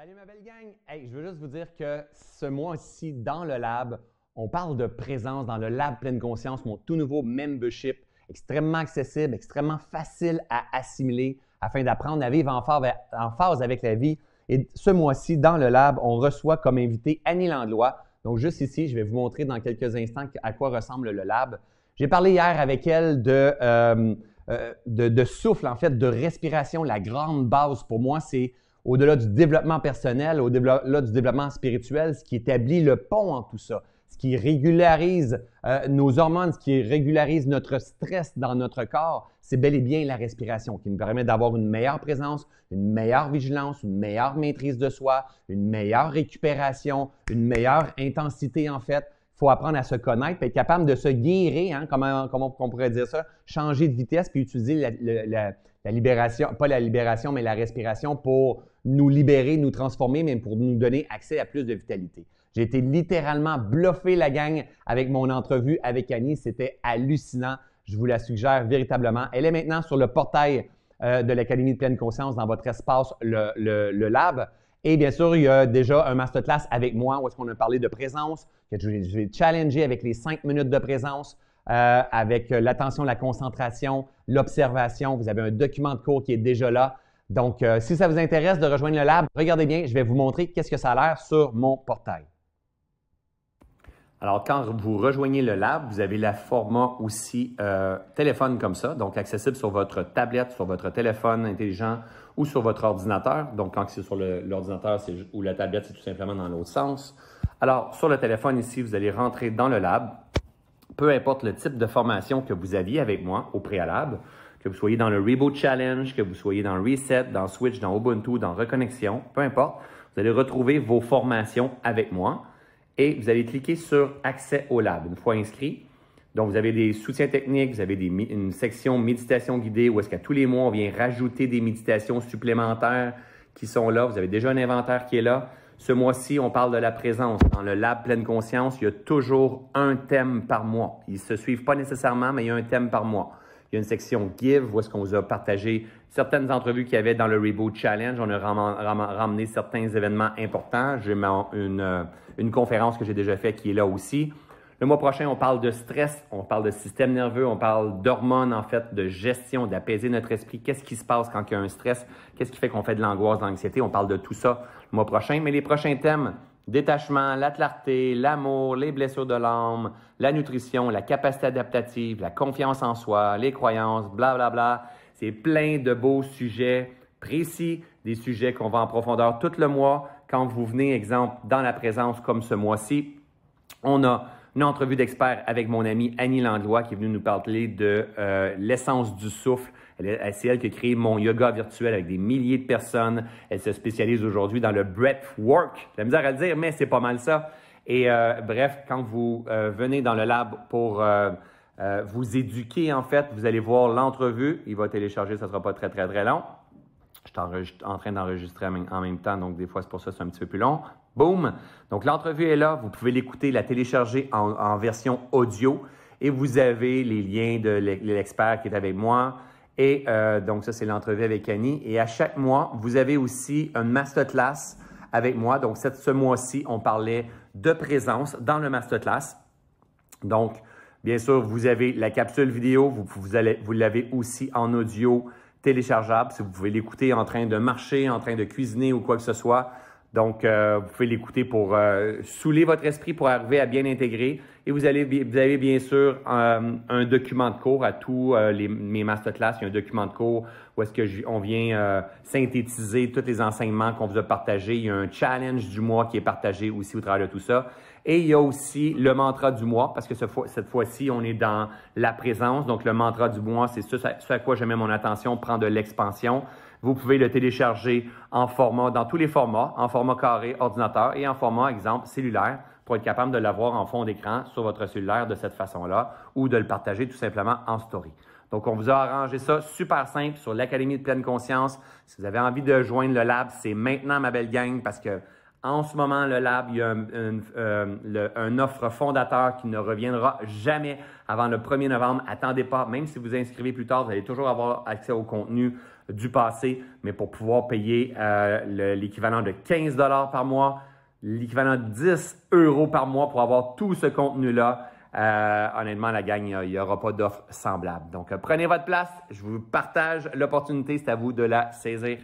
Salut ma belle gang! Hey, je veux juste vous dire que ce mois-ci, dans le lab, on parle de présence dans le lab pleine conscience, mon tout nouveau membership, extrêmement accessible, extrêmement facile à assimiler afin d'apprendre à vivre en phase avec la vie. Et ce mois-ci, dans le lab, on reçoit comme invité Annie Landlois. Donc juste ici, je vais vous montrer dans quelques instants à quoi ressemble le lab. J'ai parlé hier avec elle de... Euh, euh, de, de, souffle, en fait, de respiration. La grande base pour moi, c'est au-delà du développement personnel, au-delà du développement spirituel, ce qui établit le pont en tout ça, ce qui régularise euh, nos hormones, ce qui régularise notre stress dans notre corps, c'est bel et bien la respiration qui nous permet d'avoir une meilleure présence, une meilleure vigilance, une meilleure maîtrise de soi, une meilleure récupération, une meilleure intensité en fait, faut apprendre à se connaître, être capable de se guérir, hein, comment, comment on pourrait dire ça, changer de vitesse, puis utiliser la, libération, pas la libération, mais la respiration pour nous libérer, nous transformer, mais pour nous donner accès à plus de vitalité. J'ai été littéralement bluffé la gang avec mon entrevue avec Annie, c'était hallucinant. Je vous la suggère véritablement. Elle est maintenant sur le portail euh, de l'Académie de pleine conscience dans votre espace, le lab. Et bien sûr, il y a déjà un masterclass avec moi où est-ce qu'on a parlé de présence, que je vais challenger avec les cinq minutes de présence, euh, avec euh, l'attention, la concentration, l'observation. Vous avez un document de cours qui est déjà là. Donc, euh, si ça vous intéresse de rejoindre le lab, regardez bien, je vais vous montrer qu'est-ce que ça a l'air sur mon portail. Alors, quand vous rejoignez le lab, vous avez la format aussi euh, téléphone comme ça, donc accessible sur votre tablette, sur votre téléphone intelligent ou sur votre ordinateur. Donc, quand c'est sur l'ordinateur ou la tablette, c'est tout simplement dans l'autre sens. Alors, sur le téléphone ici, vous allez rentrer dans le lab. Peu importe le type de formation que vous aviez avec moi au préalable, que vous soyez dans le Reboot Challenge, que vous soyez dans Reset, dans Switch, dans Ubuntu, dans Reconnexion, peu importe, vous allez retrouver vos formations avec moi et vous allez cliquer sur Accès au lab une fois inscrit. Donc, vous avez des soutiens techniques, vous avez une section méditation guidée où est-ce qu'à tous les mois, on vient rajouter des méditations supplémentaires qui sont là. Vous avez déjà un inventaire qui est là. Ce mois-ci, on parle de la présence. Dans le lab pleine conscience, il y a toujours un thème par mois. Ils ne se suivent pas nécessairement, mais il y a un thème par mois. Il y a une section Give où est-ce qu'on vous a partagé certaines entrevues qu'il y avait dans le Reboot Challenge. On a ramené certains événements importants. J'ai une, euh, une conférence que j'ai déjà faite qui est là aussi. Le mois prochain, on parle de stress, on parle de système nerveux, on parle d'hormones, en fait, de gestion, d'apaiser notre esprit. Qu'est-ce qui se passe quand il y a un stress? Qu'est-ce qui fait qu'on fait de l'angoisse, de l'anxiété? On parle de tout ça le mois prochain. Mais les prochains thèmes, Détachement, la clarté, l'amour, les blessures de l'âme, la nutrition, la capacité adaptative, la confiance en soi, les croyances, blablabla. Bla, bla. C'est plein de beaux sujets précis, des sujets qu'on va en profondeur tout le mois. Quand vous venez, exemple, dans la présence comme ce mois-ci, on a une entrevue d'expert avec mon amie Annie Landlois qui est venue nous parler de euh, l'essence du souffle. C'est elle qui a créé mon yoga virtuel avec des milliers de personnes. Elle se spécialise aujourd'hui dans le breath work. La misère à le dire, mais c'est pas mal ça. Et euh, bref, quand vous euh, venez dans le lab pour vous éduquer, en fait, vous allez voir l'entrevue. Il va télécharger, ça ne sera pas très, très, très long. Je suis en train d'enregistrer en même temps, donc des fois, c'est pour ça que c'est un petit peu plus long. Boom! Donc, l'entrevue est là. Vous pouvez l'écouter, la télécharger en, version audio. Et vous avez les liens de l'expert qui est avec moi. Et euh, donc, ça, c'est l'entrevue avec Annie. Et à chaque mois, vous avez aussi un masterclass avec moi. Donc, ce mois-ci, on parlait de présence dans le masterclass. Donc, bien sûr, vous avez la capsule vidéo. Vous, l'avez aussi en audio téléchargeable. Si vous pouvez l'écouter en train de marcher, en train de cuisiner ou quoi que ce soit. Donc, euh, vous pouvez l'écouter pour euh, saouler votre esprit, pour arriver à bien intégrer et vous, avez bien sûr euh, un document de cours à tous euh, mes masterclass. Il y a un document de cours où est-ce que on vient euh, synthétiser tous les enseignements qu'on vous a partagés. Il y a un challenge du mois qui est partagé aussi au travers de tout ça. Et il y a aussi le mantra du mois, parce que cette fois-ci, on est dans la présence. Donc, le mantra du mois, c'est ce, à quoi je mets mon attention, prend de l'expansion. Vous pouvez le télécharger en format, dans tous les formats, en format carré, ordinateur et en format, exemple, cellulaire pour être capable de l'avoir en fond d'écran sur votre cellulaire de cette façon-là ou de le partager tout simplement en story. Donc, on vous a arrangé ça super simple sur l'Académie de pleine conscience. Si vous avez envie de joindre le lab, c'est maintenant, ma belle gang, parce que en ce moment, le lab, il y a un, euh, offre fondateur qui ne reviendra jamais avant le 1er novembre. Attendez pas, même si vous inscrivez plus tard, vous allez toujours avoir accès au contenu du passé, mais pour pouvoir payer euh, l'équivalent de 15 dollars par mois, l'équivalent de 10 euros par mois pour avoir tout ce contenu-là. Euh, honnêtement, la gagne, il n'y aura pas d'offre semblable. Donc, euh, prenez votre place. Je vous partage l'opportunité. C'est à vous de la saisir.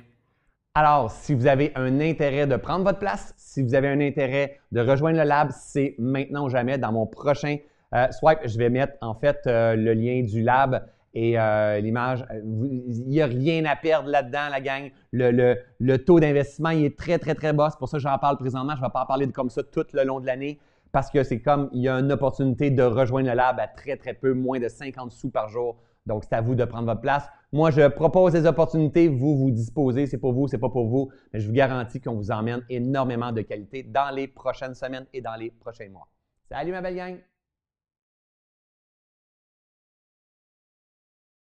Alors, si vous avez un intérêt de prendre votre place, si vous avez un intérêt de rejoindre le lab, c'est maintenant ou jamais dans mon prochain euh, swipe. Je vais mettre en fait le lien du lab et euh, l'image, euh, il n'y a rien à perdre là-dedans, la gang. Le, taux d'investissement, il est très, très, très bas. C'est pour ça que j'en parle présentement. Je ne vais pas en parler comme ça tout le long de l'année parce que c'est comme il y a une opportunité de rejoindre le lab à très, très peu, moins de 50 sous par jour. Donc, c'est à vous de prendre votre place. Moi, je propose des opportunités. Vous, vous disposez. C'est pour vous, c'est pas pour vous. Mais je vous garantis qu'on vous emmène énormément de qualité dans les prochaines semaines et dans les prochains mois. Salut, ma belle gang!